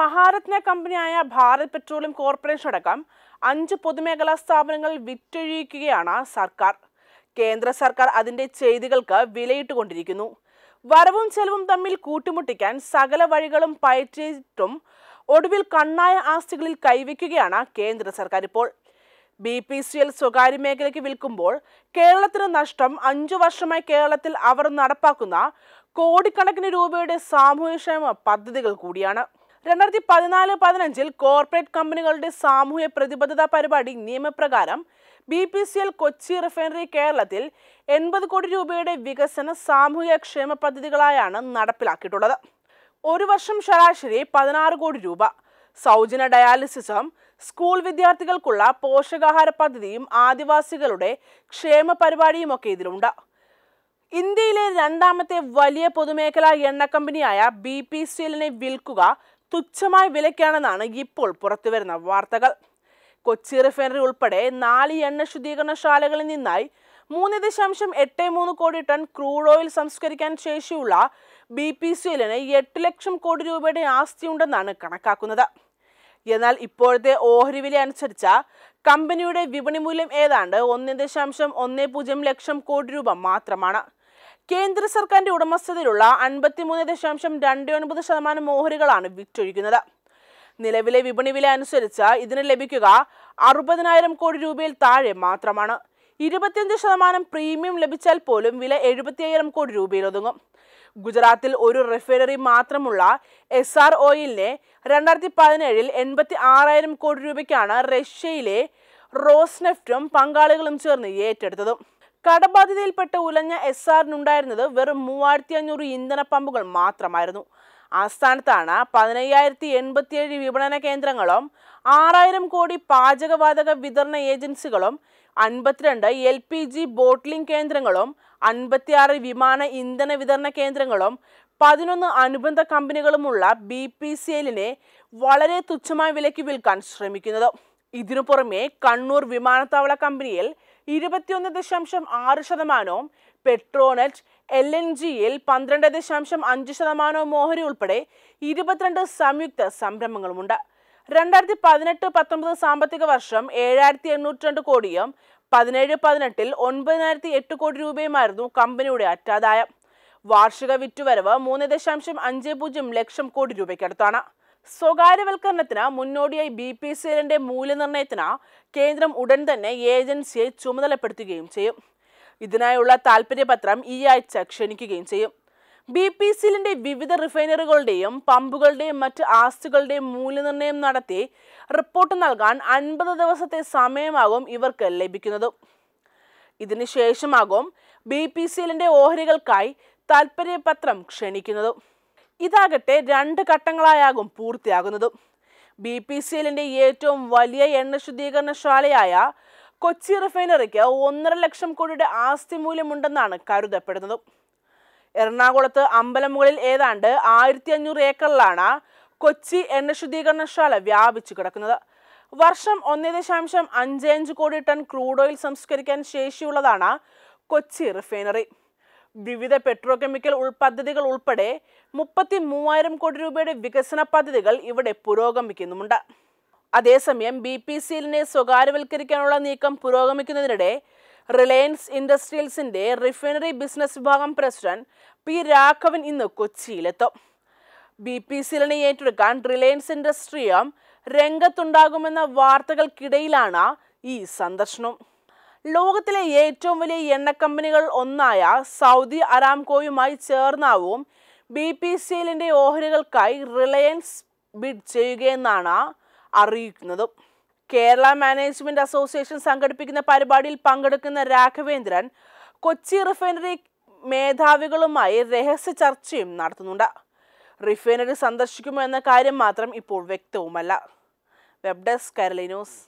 മഹാരത്ന കമ്പനിയായ Bharat petroleum corporation അടക്കം അഞ്ച് പൊതുമേഖലാ സ്ഥാപനങ്ങൾ വിറ്റൊഴിയിക്കുകയാണ് സർക്കാർ കേന്ദ്ര സർക്കാർ അതിന്റെ ചെയ്തികൾക്ക് വിലയിട്ടുകൊണ്ടിരിക്കുന്നു വരവും ചെലവും തമ്മിൽ കൂട്ടിമുട്ടിക്കാൻ സകല വഴികളും പയറ്റിയിട്ടും ഒടുവിൽ കണ്ണായ ആസ്തികളിൽ കൈവയ്ക്കുകയാണ് കേന്ദ്ര സർക്കാർ ഇപ്പോൾ ബി പി സി എൽ സ്വകാര്യ മേഖലയ്ക്ക് വിൽക്കുമ്പോൾ കേരളത്തിന് നഷ്ടം അഞ്ചു വർഷമായി കേരളത്തിൽ അവർ നടപ്പാക്കുന്ന കോടിക്കണക്കിന് രൂപയുടെ സാമൂഹ്യക്ഷേമ പദ്ധതികൾ കൂടിയാണ് രണ്ടായിരത്തി പതിനാല് പതിനഞ്ചിൽ കോർപ്പറേറ്റ് കമ്പനികളുടെ സാമൂഹ്യ പ്രതിബദ്ധത പരിപാടി നിയമപ്രകാരം B P C L Kochi refinery കേരളത്തിൽ എൺപത് കോടി രൂപയുടെ വികസന സാമൂഹിക ക്ഷേമ പദ്ധതികളായാണ് നടപ്പിലാക്കിയിട്ടുള്ളത് ഒരു വർഷം ശരാശരി പതിനാറ് കോടി രൂപ സൗജന്യ ഡയാലിസിസും സ്കൂൾ വിദ്യാർത്ഥികൾക്കുള്ള പോഷകാഹാര പദ്ധതിയും ആദിവാസികളുടെ ക്ഷേമ പരിപാടിയുമൊക്കെ ഇതിലുണ്ട് ഇന്ത്യയിലെ രണ്ടാമത്തെ വലിയ പൊതുമേഖലാ എണ്ണ കമ്പനിയായ ബി പി സി എല്ലിനെ വിൽക്കുക തുച്ഛമായ വിലയ്ക്കാണെന്നാണ് ഇപ്പോൾ പുറത്തുവരുന്ന വാർത്തകൾ കൊച്ചി റിഫൈനറി ഉൾപ്പെടെ നാല് എണ്ണ ശുദ്ധീകരണശാലകളിൽ നിന്നായി മൂന്ന് ദശാംശം എട്ട് മൂന്ന് കോടി ടൺ ക്രൂഡ് ഓയിൽ സംസ്കരിക്കാൻ ശേഷിയുള്ള ബി പി സി എല്ലിന് എട്ട് ലക്ഷം കോടി രൂപയുടെ ഉണ്ടെന്നാണ് കണക്കാക്കുന്നത് എന്നാൽ ഇപ്പോഴത്തെ ഓഹരി വില അനുസരിച്ച കമ്പനിയുടെ വിപണി മൂല്യം ഏതാണ്ട് ഒന്ന് ദശാംശം ഒന്ന് പൂജ്യം ലക്ഷം കോടി രൂപ മാത്രമാണ് കേന്ദ്ര സർക്കാരിന്റെ ഉടമസ്ഥതയിലുള്ള അൻപത്തിമൂന്ന് ദശാംശം രണ്ട് ഒൻപത് ശതമാനം ഓഹരികളാണ് വിറ്റൊഴിക്കുന്നത് നിലവിലെ വിപണി വില അനുസരിച്ച് ഇതിന് ലഭിക്കുക അറുപതിനായിരം കോടി രൂപയിൽ താഴെ മാത്രമാണ് ഇരുപത്തിയഞ്ച് ശതമാനം പ്രീമിയം ലഭിച്ചാൽ പോലും വില എഴുപത്തിയായിരം കോടി രൂപയിൽ ഒതുങ്ങും ഗുജറാത്തിൽ ഒരു റിഫൈനറി മാത്രമുള്ള എസ് ആർ ഓയിലിനെ രണ്ടായിരത്തി പതിനേഴിൽ എൺപത്തി ആറായിരം കോടി രൂപയ്ക്കാണ് റഷ്യയിലെ റോസ്നെഫ്റ്റും പങ്കാളികളും ചേർന്ന് ഏറ്റെടുത്തതും കടബാധ്യതയിൽപ്പെട്ട് ഉലഞ്ഞ എസ് ആറിനുണ്ടായിരുന്നത് വെറും മൂവായിരത്തി അഞ്ഞൂറ് ഇന്ധന പമ്പുകൾ മാത്രമായിരുന്നു ആസ്ഥാനത്താണ് പതിനയ്യായിരത്തി എൺപത്തിയേഴ് വിപണന കേന്ദ്രങ്ങളും ആറായിരം കോടി പാചകവാതക വിതരണ ഏജൻസികളും അൻപത്തിരണ്ട് എൽ പി ജി ബോട്ട്ലിംഗ് കേന്ദ്രങ്ങളും അൻപത്തിയാറ് വിമാന ഇന്ധന വിതരണ കേന്ദ്രങ്ങളും പതിനൊന്ന് അനുബന്ധ കമ്പനികളുമുള്ള ബി പി സി എല്ലിനെ വളരെ തുച്ഛമായ വിലയ്ക്ക് വിൽക്കാൻ ശ്രമിക്കുന്നത് ഇതിനു പുറമെ കണ്ണൂർ വിമാനത്താവള കമ്പനിയിൽ ഇരുപത്തിയൊന്ന് ദശാംശം ആറ് ശതമാനവും പെട്രോനെറ്റ് എൽ എൻ ജിയിൽ പന്ത്രണ്ട് ദശാംശം അഞ്ച് ശതമാനവും മോഹരി ഉൾപ്പെടെ ഇരുപത്തിരണ്ട് സംയുക്ത സംരംഭങ്ങളുമുണ്ട് രണ്ടായിരത്തി പതിനെട്ട് പത്തൊമ്പത് സാമ്പത്തിക വർഷം ഏഴായിരത്തി എണ്ണൂറ്റി രണ്ട് കോടിയും പതിനേഴ് പതിനെട്ടിൽ ഒൻപതിനായിരത്തി എട്ട് കോടി രൂപയുമായിരുന്നു കമ്പനിയുടെ അറ്റാദായം വാർഷിക വിറ്റുവരവ് മൂന്ന് ദശാംശം അഞ്ച് പൂജ്യം ലക്ഷം കോടി രൂപയ്ക്കടുത്താണ് സ്വകാര്യവൽക്കരണത്തിന് മുന്നോടിയായി ബി പി സി മൂല്യനിർണ്ണയത്തിന് കേന്ദ്രം ഉടൻ തന്നെ ഏജൻസിയെ ചുമതലപ്പെടുത്തുകയും ചെയ്യും ഇതിനായുള്ള താൽപ്പര്യപത്രം ഈ ആഴ്ച ക്ഷണിക്കുകയും ചെയ്യും ബി പി സിലിൻ്റെ വിവിധ റിഫൈനറികളുടെയും പമ്പുകളുടെയും മറ്റ് ആസ്തികളുടെയും മൂല്യനിർണ്ണയം നടത്തി റിപ്പോർട്ട് നൽകാൻ അൻപത് ദിവസത്തെ സമയമാകും ഇവർക്ക് ലഭിക്കുന്നത് ഇതിനുശേഷമാകും ബി പി സിലിൻ്റെ ഓഹരികൾക്കായി താൽപ്പര്യപത്രം ക്ഷണിക്കുന്നതും ഇതാകട്ടെ രണ്ട് ഘട്ടങ്ങളായാകും പൂർത്തിയാകുന്നത് ബി പി സി എല്ലിൻ്റെ ഏറ്റവും വലിയ എണ്ണ ശുദ്ധീകരണശാലയായ കൊച്ചി റിഫൈനറിക്ക് ഒന്നര ലക്ഷം കോടിയുടെ ആസ്തി മൂല്യമുണ്ടെന്നാണ് കരുതപ്പെടുന്നത് എറണാകുളത്ത് അമ്പലമുകളിൽ ഏതാണ്ട് ആയിരത്തി അഞ്ഞൂറ് ഏക്കറിലാണ് കൊച്ചി എണ്ണ ശുദ്ധീകരണശാല വ്യാപിച്ചു കിടക്കുന്നത് വർഷം ഒന്നേ ദശാംശം അഞ്ചേ അഞ്ച് കോടി ടൺ ക്രൂഡ് ഓയിൽ സംസ്കരിക്കാൻ ശേഷിയുള്ളതാണ് കൊച്ചി റിഫൈനറി വിവിധ പെട്രോകെമിക്കൽ ഉൾപദ്ധതികൾ ഉൾപ്പെടെ മുപ്പത്തി മൂവായിരം കോടി രൂപയുടെ വികസന പദ്ധതികൾ ഇവിടെ പുരോഗമിക്കുന്നുമുണ്ട് അതേസമയം ബി പി സിയിലിനെ സ്വകാര്യവൽക്കരിക്കാനുള്ള നീക്കം പുരോഗമിക്കുന്നതിനിടെ റിലയൻസ് ഇൻഡസ്ട്രിയൽസിന്റെ റിഫൈനറി ബിസിനസ് വിഭാഗം പ്രസിഡന്റ് പി രാഘവൻ ഇന്ന് കൊച്ചിയിലെത്തും ബി പി സിലിനെ ഏറ്റെടുക്കാൻ റിലയൻസ് ഇൻഡസ്ട്രിയും രംഗത്തുണ്ടാകുമെന്ന വാർത്തകൾക്കിടയിലാണ് ഈ സന്ദർശനം ലോകത്തിലെ ഏറ്റവും വലിയ എണ്ണ ഒന്നായ സൗദി അരാംകോയുമായി ചേർന്നാവും ബി പി സി എല്ലിൻ്റെ ഓഹരികൾക്കായി റിലയൻസ് ബിഡ് ചെയ്യുകയെന്നാണ് അറിയിക്കുന്നത് കേരള മാനേജ്മെന്റ് അസോസിയേഷൻ സംഘടിപ്പിക്കുന്ന പരിപാടിയിൽ പങ്കെടുക്കുന്ന രാഘവേന്ദ്രൻ കൊച്ചി റിഫൈനറി മേധാവികളുമായി രഹസ്യ ചർച്ചയും നടത്തുന്നുണ്ട് റിഫൈനറി സന്ദർശിക്കുമോ എന്ന കാര്യം മാത്രം ഇപ്പോൾ വ്യക്തവുമല്ല വെബ് ഡെസ്ക് കരളി ന്യൂസ്